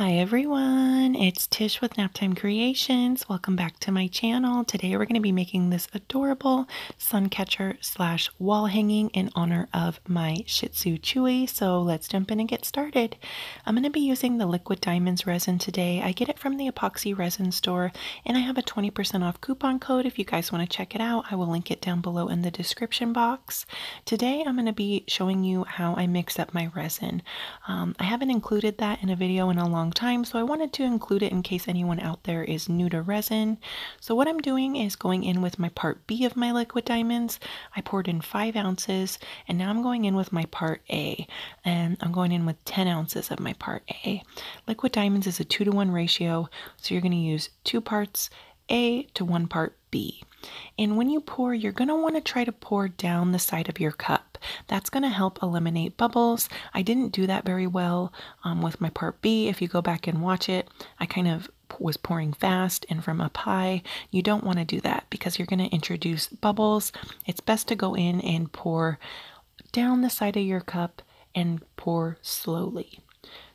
Hi everyone, it's Tish with Naptime Creations. Welcome back to my channel. Today we're going to be making this adorable sun catcher slash wall hanging in honor of my Shih Tzu Chewy. So let's jump in and get started. I'm going to be using the Liquid Diamonds resin today. I get it from the Epoxy Resin store and I have a 20% off coupon code if you guys want to check it out. I will link it down below in the description box. Today I'm going to be showing you how I mix up my resin. Um, I haven't included that in a video in a long long time, so I wanted to include it in case anyone out there is new to resin. So what I'm doing is going in with my part B of my liquid diamonds. I poured in 5 ounces, and now I'm going in with my part A, and I'm going in with 10 ounces of my part A. Liquid diamonds is a 2 to 1 ratio, so you're going to use 2 parts A to 1 part B. And when you pour, you're going to want to try to pour down the side of your cup. That's going to help eliminate bubbles. I didn't do that very well um, with my part B. If you go back and watch it, I kind of was pouring fast and from up high. You don't want to do that because you're going to introduce bubbles. It's best to go in and pour down the side of your cup and pour slowly.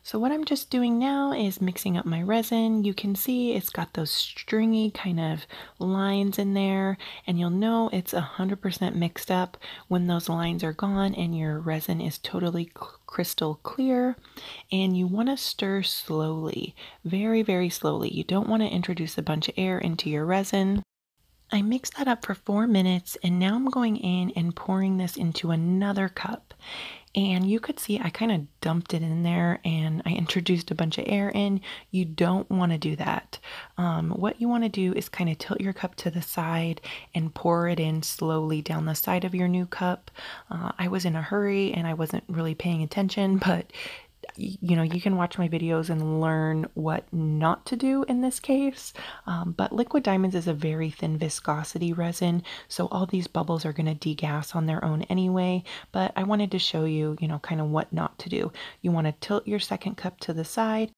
So what I'm just doing now is mixing up my resin. You can see it's got those stringy kind of lines in there and you'll know it's 100% mixed up when those lines are gone and your resin is totally crystal clear and you want to stir slowly, very, very slowly. You don't want to introduce a bunch of air into your resin. I mixed that up for four minutes and now I'm going in and pouring this into another cup and you could see I kind of dumped it in there and I introduced a bunch of air in. You don't want to do that. Um, what you want to do is kind of tilt your cup to the side and pour it in slowly down the side of your new cup. Uh, I was in a hurry and I wasn't really paying attention, but you know, you can watch my videos and learn what not to do in this case. Um, but liquid diamonds is a very thin viscosity resin, so all these bubbles are going to degas on their own anyway. But I wanted to show you, you know, kind of what not to do. You want to tilt your second cup to the side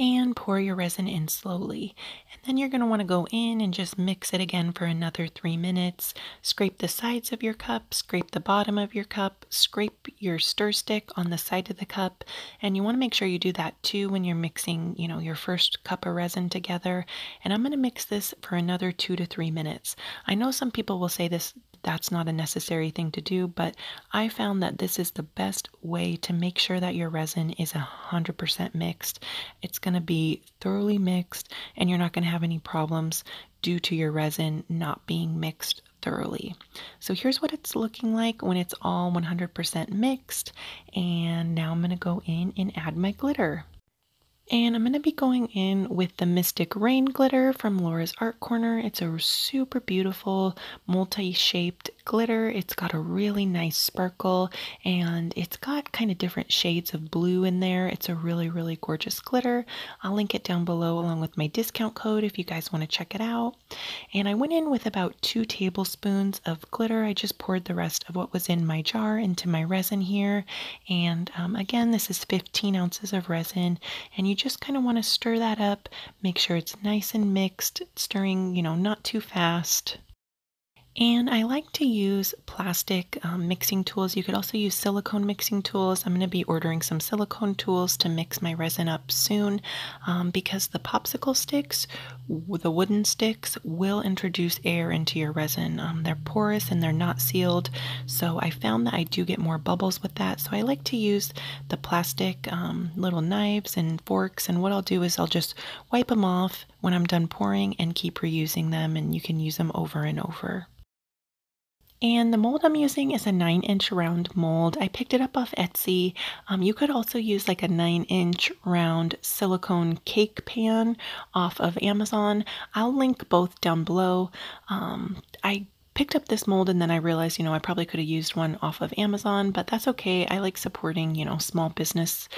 and pour your resin in slowly. And then you're going to want to go in and just mix it again for another three minutes. Scrape the sides of your cup, scrape the bottom of your cup, scrape your stir stick on the side of the cup. And you want to make sure you do that too when you're mixing, you know, your first cup of resin together. And I'm going to mix this for another two to three minutes. I know some people will say this that's not a necessary thing to do, but I found that this is the best way to make sure that your resin is 100% mixed. It's going to be thoroughly mixed and you're not going to have any problems due to your resin not being mixed thoroughly. So here's what it's looking like when it's all 100% mixed. And now I'm going to go in and add my glitter. And I'm going to be going in with the Mystic Rain Glitter from Laura's Art Corner. It's a super beautiful multi-shaped glitter. It's got a really nice sparkle and it's got kind of different shades of blue in there. It's a really, really gorgeous glitter. I'll link it down below along with my discount code if you guys want to check it out. And I went in with about two tablespoons of glitter. I just poured the rest of what was in my jar into my resin here. And um, again, this is 15 ounces of resin and you just kind of want to stir that up. Make sure it's nice and mixed, stirring, you know, not too fast. And I like to use plastic um, mixing tools. You could also use silicone mixing tools. I'm going to be ordering some silicone tools to mix my resin up soon um, because the popsicle sticks, the wooden sticks, will introduce air into your resin. Um, they're porous and they're not sealed. So I found that I do get more bubbles with that. So I like to use the plastic um, little knives and forks. And what I'll do is I'll just wipe them off when I'm done pouring and keep reusing them. And you can use them over and over. And the mold I'm using is a 9 inch round mold. I picked it up off Etsy. Um, you could also use like a 9 inch round silicone cake pan off of Amazon. I'll link both down below. Um, I picked up this mold and then I realized, you know, I probably could have used one off of Amazon, but that's okay. I like supporting, you know, small business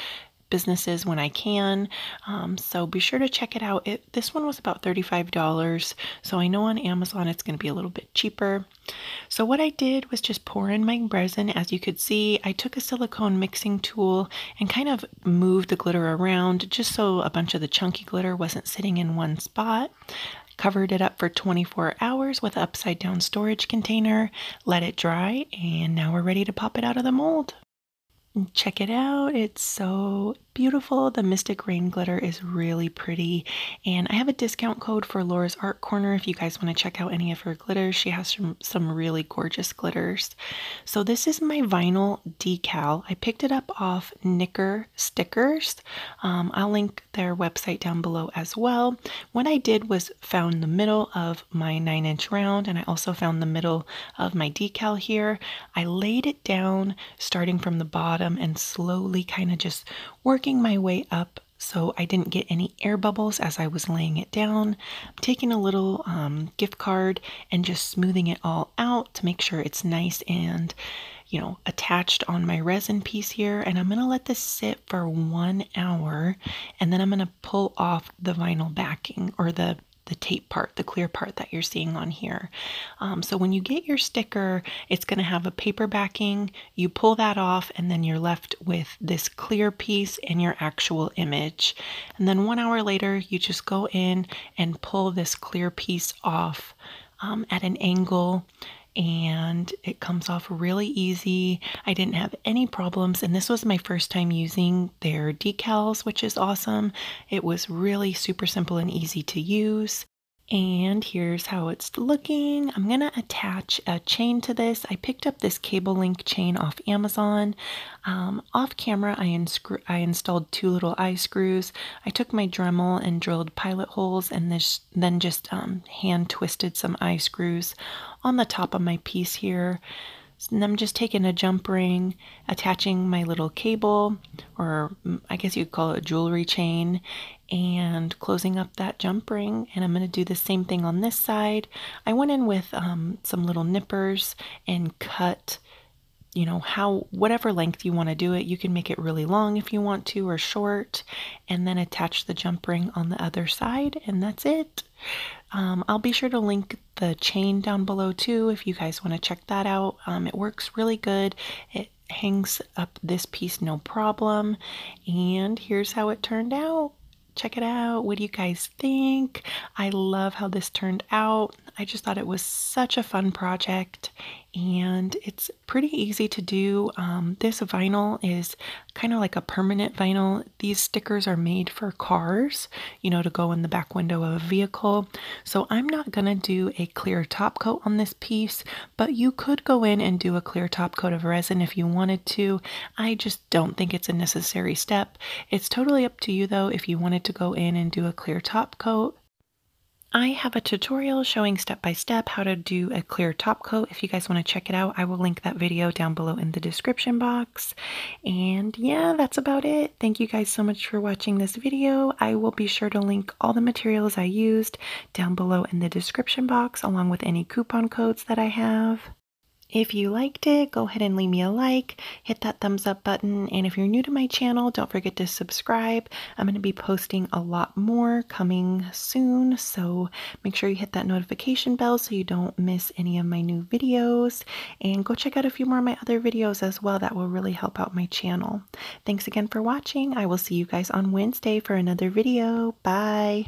businesses when I can. Um, so be sure to check it out. It, this one was about $35. So I know on Amazon it's going to be a little bit cheaper. So what I did was just pour in my resin. As you could see, I took a silicone mixing tool and kind of moved the glitter around just so a bunch of the chunky glitter wasn't sitting in one spot covered it up for 24 hours with upside down storage container, let it dry, and now we're ready to pop it out of the mold check it out. It's so beautiful. The Mystic Rain glitter is really pretty. And I have a discount code for Laura's Art Corner if you guys want to check out any of her glitters. She has some, some really gorgeous glitters. So this is my vinyl decal. I picked it up off Knicker Stickers. Um, I'll link their website down below as well. What I did was found the middle of my 9 inch round and I also found the middle of my decal here. I laid it down starting from the bottom and slowly kind of just worked working my way up so I didn't get any air bubbles as I was laying it down. I'm taking a little um, gift card and just smoothing it all out to make sure it's nice and you know attached on my resin piece here and I'm gonna let this sit for one hour and then I'm gonna pull off the vinyl backing or the the tape part, the clear part that you're seeing on here. Um, so when you get your sticker, it's going to have a paper backing. You pull that off and then you're left with this clear piece and your actual image. And then one hour later, you just go in and pull this clear piece off um, at an angle and it comes off really easy. I didn't have any problems, and this was my first time using their decals, which is awesome. It was really super simple and easy to use and here's how it's looking. I'm going to attach a chain to this. I picked up this cable link chain off Amazon. Um, off camera, I, I installed two little eye screws. I took my Dremel and drilled pilot holes and this, then just um, hand twisted some eye screws on the top of my piece here. And I'm just taking a jump ring, attaching my little cable, or mm, I guess you'd call it a jewelry chain, and closing up that jump ring. And I'm going to do the same thing on this side. I went in with um, some little nippers and cut you know, how whatever length you want to do it, you can make it really long if you want to or short, and then attach the jump ring on the other side, and that's it. Um, I'll be sure to link the chain down below too if you guys want to check that out. Um, it works really good. It hangs up this piece no problem, and here's how it turned out check it out. What do you guys think? I love how this turned out. I just thought it was such a fun project and it's pretty easy to do. Um, this vinyl is kind of like a permanent vinyl. These stickers are made for cars, you know, to go in the back window of a vehicle. So I'm not going to do a clear top coat on this piece, but you could go in and do a clear top coat of resin if you wanted to. I just don't think it's a necessary step. It's totally up to you though if you wanted to go in and do a clear top coat I have a tutorial showing step-by-step -step how to do a clear top coat. If you guys want to check it out, I will link that video down below in the description box. And yeah, that's about it. Thank you guys so much for watching this video. I will be sure to link all the materials I used down below in the description box along with any coupon codes that I have. If you liked it, go ahead and leave me a like, hit that thumbs up button, and if you're new to my channel, don't forget to subscribe. I'm going to be posting a lot more coming soon, so make sure you hit that notification bell so you don't miss any of my new videos, and go check out a few more of my other videos as well. That will really help out my channel. Thanks again for watching. I will see you guys on Wednesday for another video. Bye!